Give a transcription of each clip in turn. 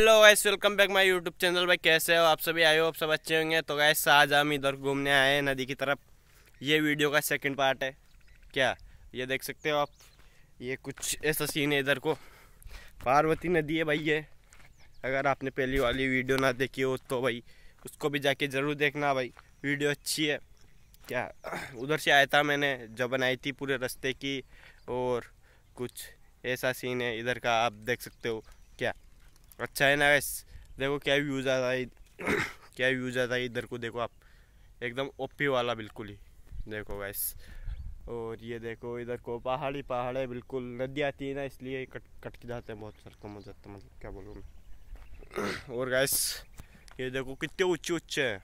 hello guys welcome back my YouTube channel भाई कैसे हो आप सभी आए हो आप सब अच्छे होंगे तो गाइस आज हम इधर घूमने आए हैं नदी की तरफ ये वीडियो का सेकंड पार्ट है क्या ये देख सकते हो आप ये कुछ ऐसा सीन है इधर को पार्वती नदी है भाई ये अगर आपने पहली वाली वीडियो ना देखी हो तो भाई उसको भी जाके ज़रूर देखना भाई वीडियो अच्छी है क्या उधर से आया था मैंने जब बनाई थी पूरे रस्ते की और कुछ ऐसा सीन है इधर का आप देख सकते हो क्या अच्छा है ना गैस देखो क्या व्यूज़ आ रहा है क्या व्यूज़ आ रहा है इधर को देखो आप एकदम ओपी वाला बिल्कुल ही देखो गैस और ये देखो इधर को पहाड़ी पहाड़ है बिल्कुल नदी आती है ना इसलिए कट कट के जाते हैं बहुत सर कम हो जाता मतलब क्या बोलूँ मैं और गैस ये देखो कितने ऊँचे ऊँचे हैं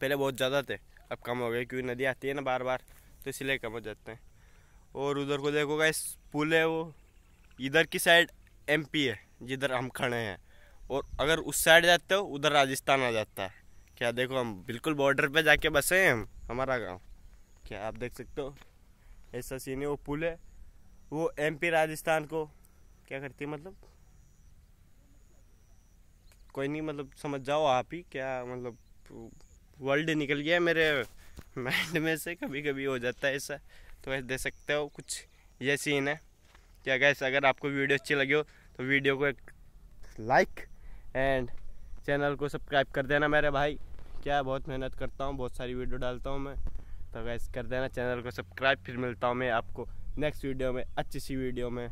पहले बहुत ज़्यादा थे अब कम हो गए क्योंकि नदी आती है ना बार बार तो इसलिए कम हो जाते हैं और उधर को देखो गैस पुल है वो इधर की साइड एमपी है जिधर हम खड़े हैं और अगर उस साइड जाते हो उधर राजस्थान आ जाता है क्या देखो हम बिल्कुल बॉर्डर पे जाके बसे हैं हम हमारा गांव क्या आप देख सकते हो ऐसा सीन है वो पुल है वो एमपी राजस्थान को क्या करती है मतलब कोई नहीं मतलब समझ जाओ आप ही क्या मतलब वर्ल्ड निकल गया मेरे माइंड में से कभी कभी हो जाता है ऐसा तो ऐसे देख सकते हो कुछ ये सीन है क्या गैस अगर आपको वीडियो अच्छी लगी हो तो वीडियो को एक लाइक एंड चैनल को सब्सक्राइब कर देना मेरे भाई क्या बहुत मेहनत करता हूँ बहुत सारी वीडियो डालता हूँ मैं तो वैस कर देना चैनल को सब्सक्राइब फिर मिलता हूँ मैं आपको नेक्स्ट वीडियो में अच्छी सी वीडियो में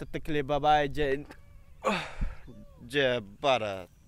तब तक के लिए बाय जय जय भारत